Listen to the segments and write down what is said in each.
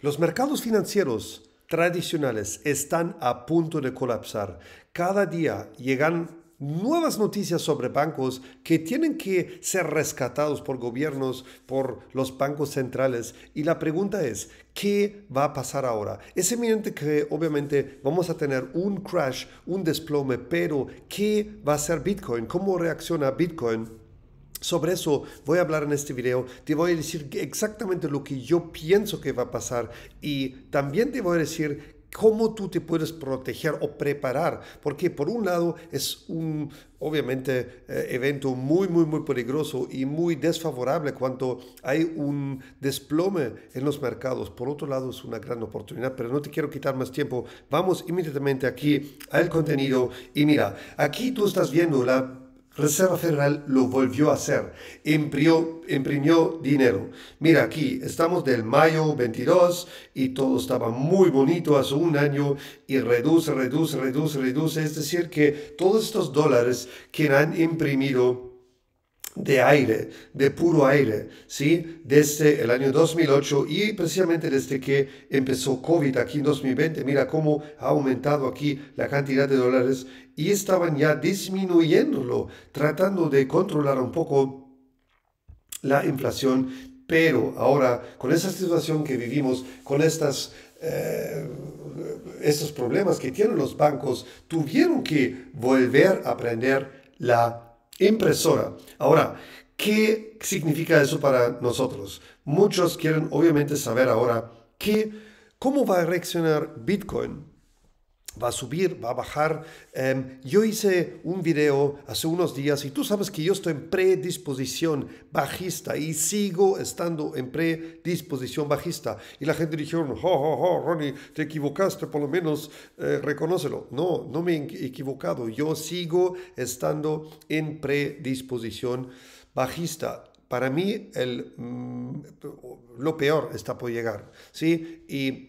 Los mercados financieros tradicionales están a punto de colapsar. Cada día llegan nuevas noticias sobre bancos que tienen que ser rescatados por gobiernos, por los bancos centrales. Y la pregunta es, ¿qué va a pasar ahora? Es evidente que obviamente vamos a tener un crash, un desplome, pero ¿qué va a ser Bitcoin? ¿Cómo reacciona Bitcoin? Sobre eso voy a hablar en este video, te voy a decir exactamente lo que yo pienso que va a pasar y también te voy a decir cómo tú te puedes proteger o preparar, porque por un lado es un, obviamente, eh, evento muy, muy, muy peligroso y muy desfavorable cuando hay un desplome en los mercados. Por otro lado es una gran oportunidad, pero no te quiero quitar más tiempo. Vamos inmediatamente aquí al contenido y mira, aquí tú estás viendo la Reserva Federal lo volvió a hacer, imprimió dinero. Mira aquí, estamos del mayo 22 y todo estaba muy bonito hace un año y reduce, reduce, reduce, reduce. Es decir, que todos estos dólares que han imprimido de aire, de puro aire, ¿sí? Desde el año 2008 y precisamente desde que empezó COVID aquí en 2020, mira cómo ha aumentado aquí la cantidad de dólares y estaban ya disminuyéndolo, tratando de controlar un poco la inflación, pero ahora con esa situación que vivimos, con estas eh, estos problemas que tienen los bancos, tuvieron que volver a aprender la impresora. Ahora, ¿qué significa eso para nosotros? Muchos quieren obviamente saber ahora qué, cómo va a reaccionar Bitcoin va a subir, va a bajar. Em, yo hice un video hace unos días y tú sabes que yo estoy en predisposición bajista y sigo estando en predisposición bajista. Y la gente dijeron, jo, jo, Ronnie, te equivocaste, por lo menos eh, reconócelo. No, no me he equivocado. Yo sigo estando en predisposición bajista para mí el, mm, lo peor está por llegar. ¿sí? Y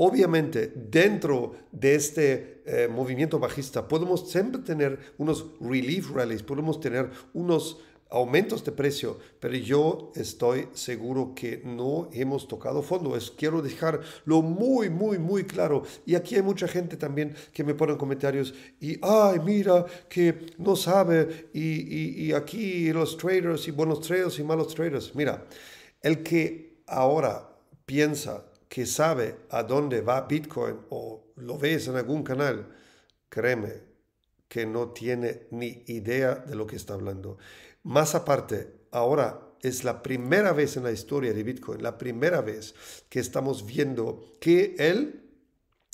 Obviamente, dentro de este eh, movimiento bajista, podemos siempre tener unos relief rallies, podemos tener unos aumentos de precio, pero yo estoy seguro que no hemos tocado fondo. Es, quiero dejarlo muy, muy, muy claro. Y aquí hay mucha gente también que me en comentarios y, ay, mira, que no sabe, y aquí los traders, y buenos traders y malos traders. Mira, el que ahora piensa que sabe a dónde va Bitcoin o lo ves en algún canal, créeme que no tiene ni idea de lo que está hablando. Más aparte, ahora es la primera vez en la historia de Bitcoin, la primera vez que estamos viendo que el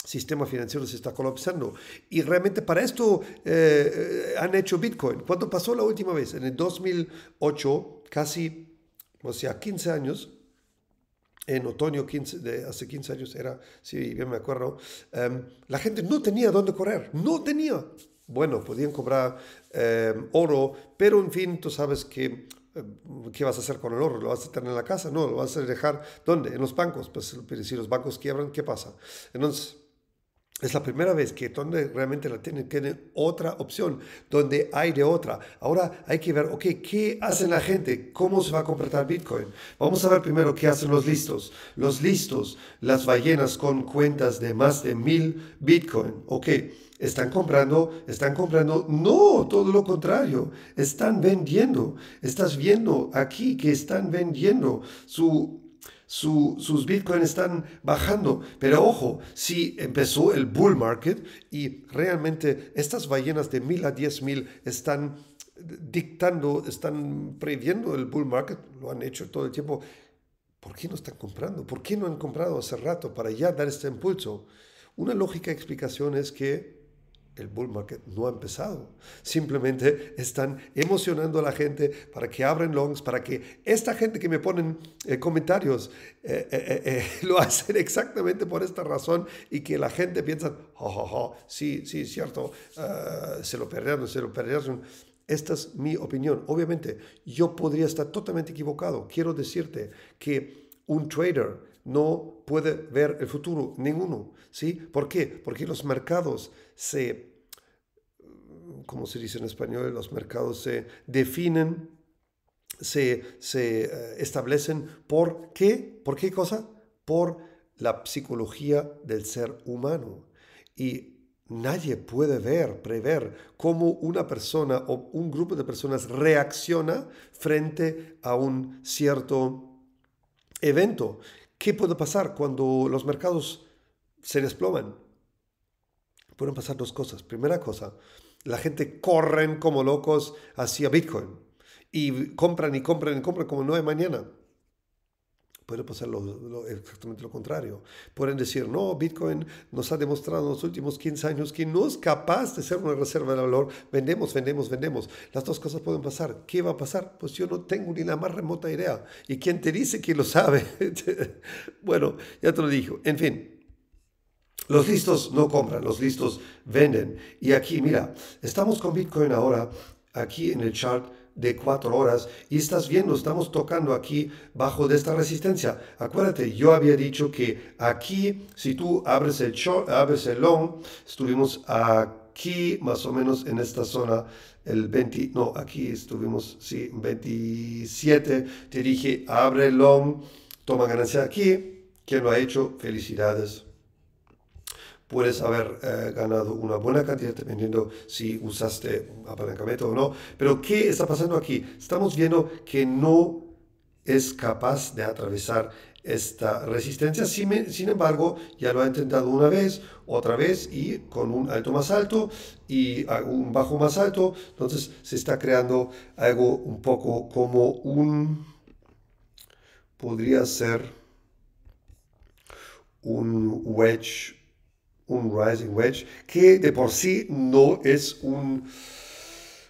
sistema financiero se está colapsando. Y realmente para esto eh, han hecho Bitcoin. ¿Cuándo pasó la última vez? En el 2008, casi, o sea, 15 años, en otoño de hace 15 años era, si bien me acuerdo, em, la gente no tenía dónde correr, no tenía. Bueno, podían cobrar em, oro, pero en fin, tú sabes que em, ¿qué vas a hacer con el oro? ¿Lo vas a tener en la casa? No, lo vas a dejar, ¿dónde? En los bancos. Pues si los bancos quiebran, ¿qué pasa? Entonces, es la primera vez que donde realmente la tienen, tienen otra opción, donde hay de otra. Ahora hay que ver, ok, ¿qué hacen la gente? ¿Cómo se va a comprar Bitcoin? Vamos a ver primero qué hacen los listos. Los listos, las ballenas con cuentas de más de mil Bitcoin, ok. Están comprando, están comprando. No, todo lo contrario. Están vendiendo. Estás viendo aquí que están vendiendo su sus bitcoins están bajando. Pero ojo, si empezó el bull market y realmente estas ballenas de mil a 10.000 están dictando, están previendo el bull market, lo han hecho todo el tiempo, ¿por qué no están comprando? ¿Por qué no han comprado hace rato para ya dar este impulso? Una lógica explicación es que el bull market no ha empezado. Simplemente están emocionando a la gente para que abren longs, para que esta gente que me ponen eh, comentarios eh, eh, lo hacen exactamente por esta razón y que la gente piensa, oh, sí, sí, cierto, ah, se lo perdieron, se lo perdieron. Esta es mi opinión. Obviamente, yo podría estar totalmente equivocado. Quiero decirte que un trader no puede ver el futuro, ninguno. ¿sí? ¿Por qué? Porque los mercados se, como se dice en español, los mercados se definen, se, se eh, establecen por qué, por qué cosa, por la psicología del ser humano. Y nadie puede ver, prever cómo una persona o un grupo de personas reacciona frente a un cierto evento. ¿Qué puede pasar cuando los mercados se desploman? Pueden pasar dos cosas. Primera cosa, la gente corren como locos hacia Bitcoin y compran y compran y compran como no hay mañana. Puede pasar exactamente lo contrario. Pueden decir, no, Bitcoin nos ha demostrado en los últimos 15 años que no es capaz de ser una reserva de valor. Vendemos, vendemos, vendemos. Las dos cosas pueden pasar. ¿Qué va a pasar? Pues yo no tengo ni la más remota idea. ¿Y quién te dice que lo sabe? bueno, ya te lo dijo. En fin. Los listos no compran, los listos venden. Y aquí, mira, estamos con Bitcoin ahora, aquí en el chart de cuatro horas y estás viendo, estamos tocando aquí bajo de esta resistencia. Acuérdate, yo había dicho que aquí, si tú abres el, short, abres el long, estuvimos aquí más o menos en esta zona, el 20, no, aquí estuvimos, sí, 27, te dije, abre el long, toma ganancia aquí, quien lo ha hecho, felicidades puedes haber eh, ganado una buena cantidad dependiendo si usaste apalancamiento o no. Pero ¿qué está pasando aquí? Estamos viendo que no es capaz de atravesar esta resistencia. sin, embargo, ya lo ha intentado una vez, otra vez y con un alto más alto y un bajo más alto. Entonces se está creando algo un poco como un... podría ser un wedge un Rising Wedge que de por sí no es un,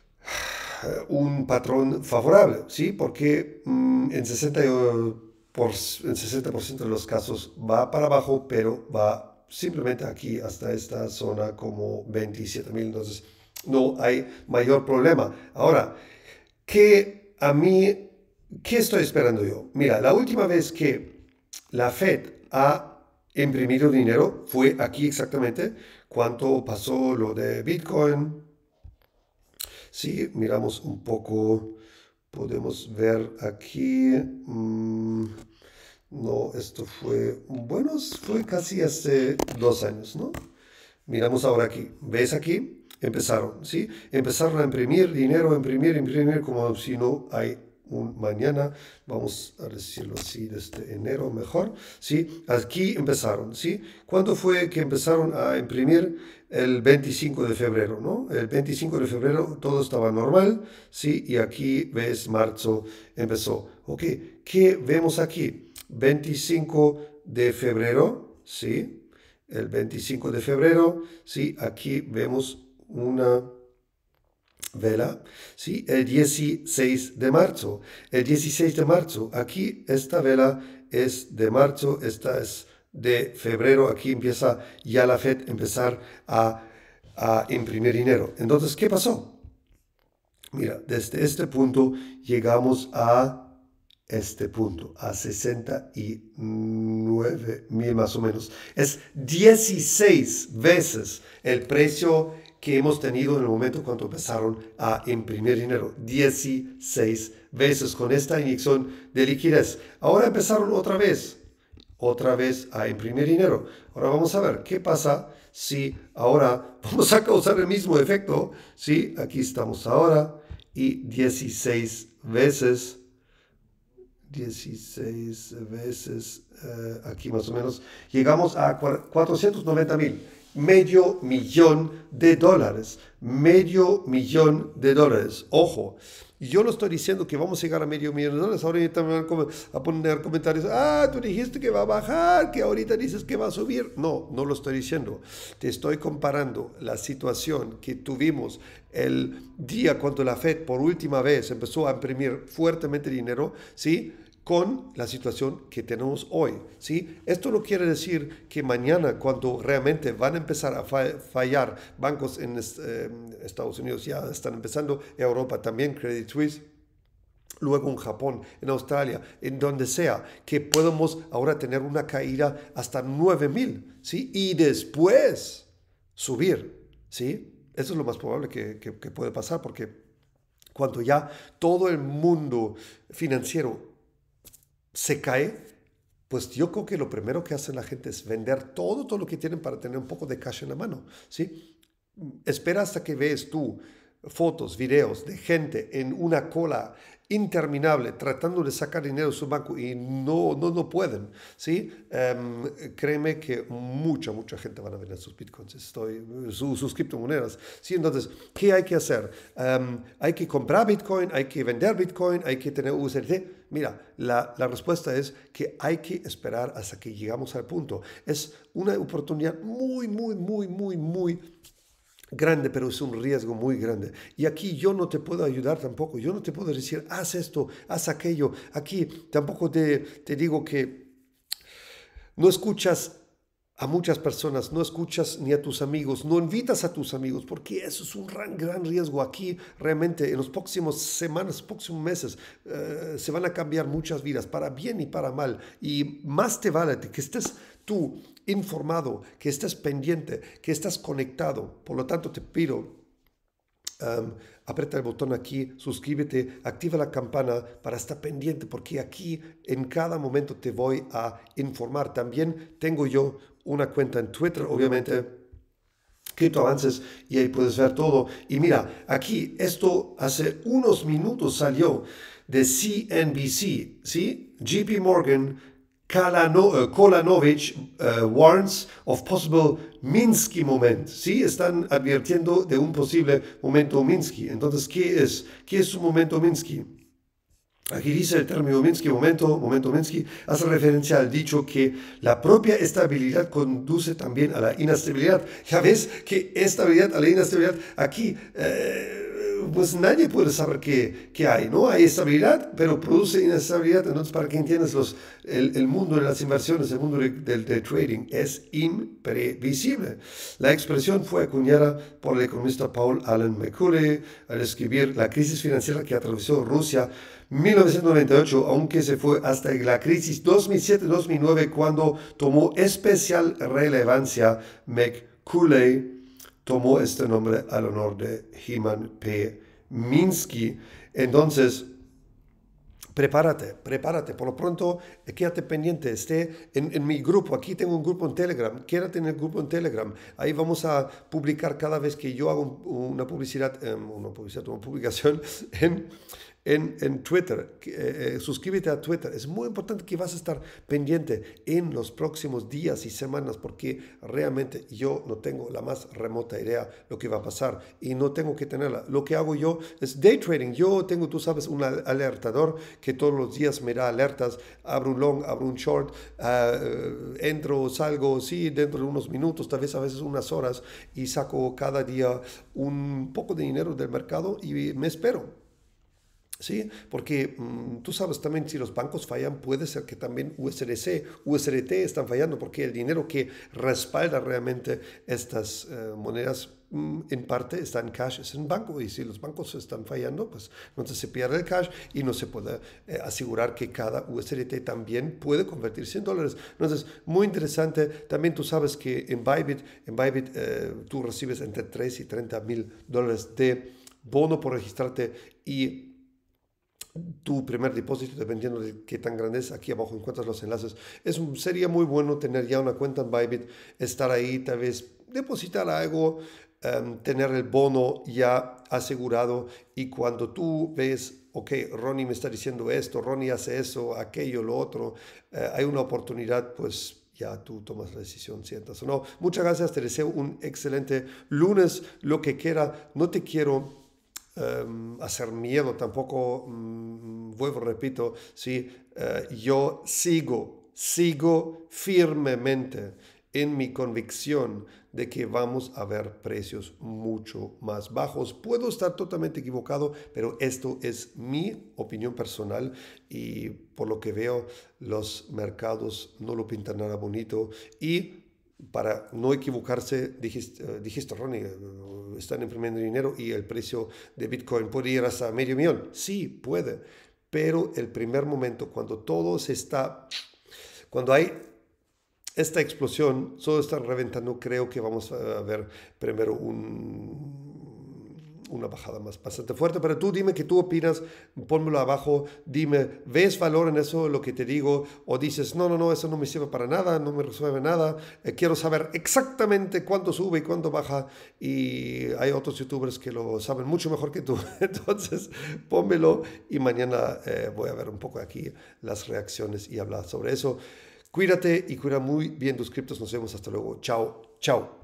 un patrón favorable, ¿sí? porque mm, en 60%, por, en 60 de los casos va para abajo, pero va simplemente aquí hasta esta zona como 27.000, entonces no hay mayor problema. Ahora, que a mí, ¿qué estoy esperando yo? Mira, la última vez que la Fed ha Imprimir dinero fue aquí exactamente cuánto pasó lo de Bitcoin. Si miramos un poco, podemos ver aquí. Mm, no, esto fue, bueno, fue casi hace dos años, ¿no? Miramos ahora aquí. ¿Ves aquí? Empezaron, ¿sí? Empezaron a imprimir dinero, imprimir, imprimir, como si no hay mañana, vamos a decirlo así, desde este enero mejor, ¿sí? Aquí empezaron, ¿sí? ¿Cuándo fue que empezaron a imprimir? El 25 de febrero, ¿no? El 25 de febrero todo estaba normal, ¿sí? Y aquí ves marzo empezó. Ok, ¿qué vemos aquí? 25 de febrero, ¿sí? El 25 de febrero, ¿sí? Aquí vemos una vela, ¿sí? el 16 de marzo. El 16 de marzo, aquí esta vela es de marzo, esta es de febrero, aquí empieza ya la FED empezar a, a imprimir dinero. Entonces, ¿qué pasó? Mira, desde este punto llegamos a este punto, a 69 mil más o menos. Es 16 veces el precio que hemos tenido en el momento cuando empezaron a imprimir dinero. 16 veces con esta inyección de liquidez. Ahora empezaron otra vez, otra vez a imprimir dinero. Ahora vamos a ver qué pasa si ahora vamos a causar el mismo efecto. ¿sí? aquí estamos ahora y 16 veces. 16 veces, eh, aquí más o menos, llegamos a 490 mil medio millón de dólares. Medio millón de dólares. Ojo. Yo no estoy diciendo que vamos a llegar a medio millón de dólares. Ahorita me van a poner comentarios. Ah, tú dijiste que va a bajar, que ahorita dices que va a subir. No, no lo estoy diciendo. Te estoy comparando la situación que tuvimos el día cuando la Fed por última vez empezó a imprimir fuertemente dinero, ¿sí? con la situación que tenemos hoy. ¿sí? Esto no quiere decir que mañana, cuando realmente van a empezar a fallar bancos en eh, Estados Unidos, ya están empezando, Europa también, Credit Suisse, luego en Japón, en Australia, en donde sea, que podamos ahora tener una caída hasta 9000, ¿sí? Y después subir, ¿sí? Eso es lo más probable que, que, que puede pasar, porque cuando ya todo el mundo financiero se cae, pues yo creo que lo primero que hace la gente es vender todo, todo lo que tienen para tener un poco de cash en la mano, ¿sí? Espera hasta que ves tú fotos, videos de gente en una cola interminable tratando de sacar dinero de su banco y no, no, no pueden, ¿sí? Em, créeme que mucha, mucha gente van a vender sus bitcoins, estoy, sus criptomonedas, ¿sí? Entonces, ¿qué hay que hacer? Em, hay que comprar bitcoin, hay que vender bitcoin, hay que tener USDT. Mira, la, la respuesta es que hay que esperar hasta que llegamos al punto. Es una oportunidad muy, muy, muy, muy, muy grande, pero es un riesgo muy grande. Y aquí yo no te puedo ayudar tampoco, yo no te puedo decir, haz esto, haz aquello. Aquí tampoco te, te digo que no escuchas a muchas personas, no escuchas ni a tus amigos, no invitas a tus amigos, porque eso es un gran, gran riesgo aquí. Realmente en los próximos semanas, próximos meses, eh, se van a cambiar muchas vidas, para bien y para mal. Y más te vale que estés tú informado, que estés pendiente, que estés conectado. Por lo tanto, te pido apreta aprieta el botón aquí, suscríbete, activa la campana para estar pendiente, porque aquí en cada momento te voy a informar. También tengo yo una cuenta en Twitter, obviamente. que tú Avances y ahí puedes ver todo. Y mira, aquí esto hace unos minutos salió de CNBC, ¿sí? JP Morgan eh, Kolanovich eh, warns of possible Minsky moment. Sí, están advirtiendo de un posible momento Minsky. Entonces, ¿qué es? ¿Qué es un momento Minsky? Aquí dice el término Minsky, momento, momento Minsky, hace referencia al dicho que la propia estabilidad conduce también a la inestabilidad. Ya ves que estabilidad a la inestabilidad aquí, eh, pues nadie puede saber qué, qué, hay, ¿no? Hay estabilidad, pero produce inestabilidad. Entonces, para que entiendas los, el, mundo de las inversiones, el mundo del trading, es imprevisible. La expresión fue acuñada por el economista Paul Allen McCurry al escribir la crisis financiera que atravesó Rusia 1998, aunque se fue hasta la crisis 2007-2009 cuando tomó especial relevancia, McCulley tomó este nombre al honor de Himan P. Minsky. Entonces, prepárate, prepárate. Por lo pronto, quédate pendiente. Esté en, mi grupo. Aquí tengo un grupo en Telegram. Quédate en el grupo en Telegram. Ahí vamos a publicar cada vez que yo hago una publicidad, em, una, publicidad una publicación en, en, en Twitter. Eh, eh, suscríbete a Twitter. Es muy importante que vas a estar pendiente en los próximos días y semanas porque realmente yo no tengo la más remota idea lo que va a pasar y no tengo que tenerla. Lo que hago yo es day trading. Yo tengo, tú sabes, un alertador que todos los días me da alertas. Abro un long, abro un short, ah, eh, entro, salgo, sí, dentro de unos minutos, tal vez a veces unas horas y saco cada día un poco de dinero del mercado y me espero ¿sí? Porque mm, tú sabes también si los bancos fallan, puede ser que también USDC, USDT están fallando, porque el dinero que respalda realmente estas eh, monedas mm, en parte está en cash, es en banco, y si los bancos están fallando, pues entonces se pierde el cash y no se puede eh, asegurar que cada USDT también puede convertirse en dólares. Entonces, muy interesante, también tú sabes que en Bybit, en Bybit eh, tú recibes entre 3 y 30 mil dólares de bono por registrarte y tu primer depósito, dependiendo de qué tan grande es. Aquí abajo encuentras los enlaces. Es sería muy bueno tener ya una cuenta en Bybit, estar ahí, tal vez depositar algo, em, tener el bono ya asegurado y cuando tú ves ok, Ronnie me está diciendo esto, Ronnie hace eso, aquello, lo otro, eh, hay una oportunidad, pues ya tú tomas la decisión, sientas o no. Muchas gracias, te deseo un excelente lunes, lo que quiera, no te quiero eh, hacer miedo, tampoco, mm, vuelvo, repito, ¿sí? Eh, yo sigo, sigo firmemente en mi convicción de que vamos a ver precios mucho más bajos. Puedo estar totalmente equivocado, pero esto es mi opinión personal y por lo que veo los mercados no lo pintan nada bonito y para no equivocarse, dijiste, eh, dijiste Ronnie, están imprimiendo dinero y el precio de Bitcoin puede ir hasta medio millón. Sí, puede. Pero el primer momento, cuando todo se está, cuando hay esta explosión, todo está reventando, creo que vamos a ver primero un una bajada más bastante fuerte. Pero tú dime qué tú opinas, pónmelo abajo, dime, ¿ves valor en eso, lo que te digo? O dices, no, no, no, eso no me sirve para nada, no me resuelve nada, eh, quiero saber exactamente cuánto sube y cuánto baja. Y hay otros youtubers que lo saben mucho mejor que tú. Entonces, pónmelo y mañana eh, voy a ver un poco aquí las reacciones y hablar sobre eso. Cuídate y cuida muy bien tus criptos. Nos vemos hasta luego. Chao, chao.